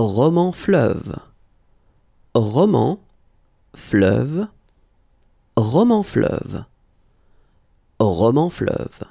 roman fleuve, roman fleuve, roman fleuve, roman fleuve.